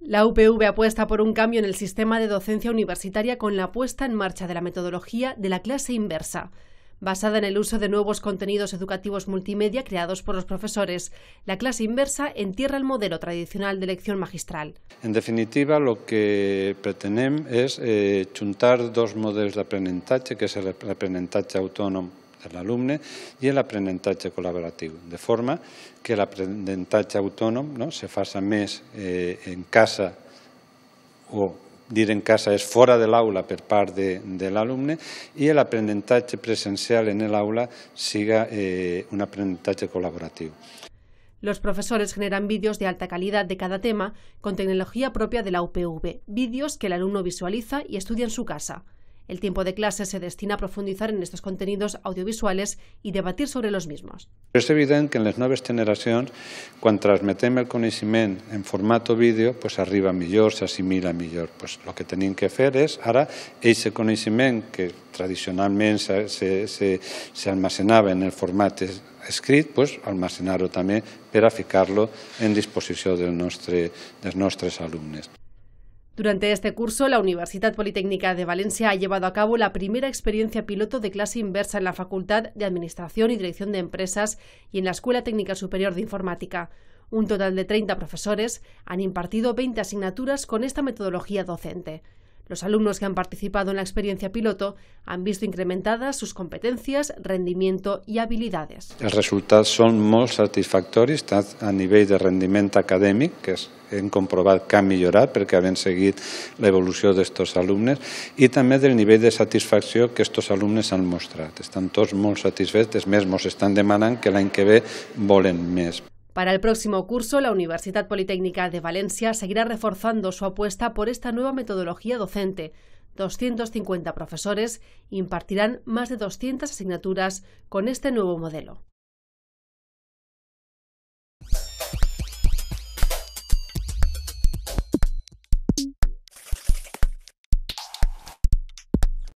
La UPV apuesta por un cambio en el sistema de docencia universitaria con la puesta en marcha de la metodología de la clase inversa. Basada en el uso de nuevos contenidos educativos multimedia creados por los profesores, la clase inversa entierra el modelo tradicional de lección magistral. En definitiva, lo que pretendemos es eh, juntar dos modelos de aprendizaje, que es el aprendizaje autónomo, alumno y el aprendizaje colaborativo, de forma que el aprendizaje autónomo se pasa mes eh, en casa o dir en casa es fuera del aula per parte de, alumno y el aprendizaje presencial en el aula siga eh, un aprendizaje colaborativo. Los profesores generan vídeos de alta calidad de cada tema con tecnología propia de la UPV, vídeos que el alumno visualiza y estudia en su casa. El tiempo de clase se destina a profundizar en estos contenidos audiovisuales y debatir sobre los mismos. Es evidente que en las nuevas generaciones, cuando transmitimos el conocimiento en formato vídeo, pues arriba se asimila mejor. Pues lo que tenían que hacer es, ahora, ese conocimiento que tradicionalmente se, almacenaba en el formato escrito, pues, almacenarlo también para ficarlo en disposición de nuestros alumnos. Durante este curso, la Universidad Politécnica de Valencia ha llevado a cabo la primera experiencia piloto de clase inversa en la Facultad de Administración y Dirección de Empresas y en la Escuela Técnica Superior de Informática. Un total de 30 profesores han impartido 20 asignaturas con esta metodología docente. Los alumnos que han participado en la experiencia piloto han visto incrementadas sus competencias, rendimiento y habilidades. Los resultados son muy satisfactorios a nivel de rendimiento académico, hem comprovat que han millorat perquè la evolución de estos alumnos y también del nivel de satisfacción que estos alumnos han mostrado. Están todos muy satisfechos, és están ens estan demanant que l'any que ve volen més. Para el próximo curso, la Universidad Politécnica de Valencia seguirá reforzando su apuesta por esta nueva metodología docente. 250 profesores impartirán más de 200 asignaturas con este nuevo modelo.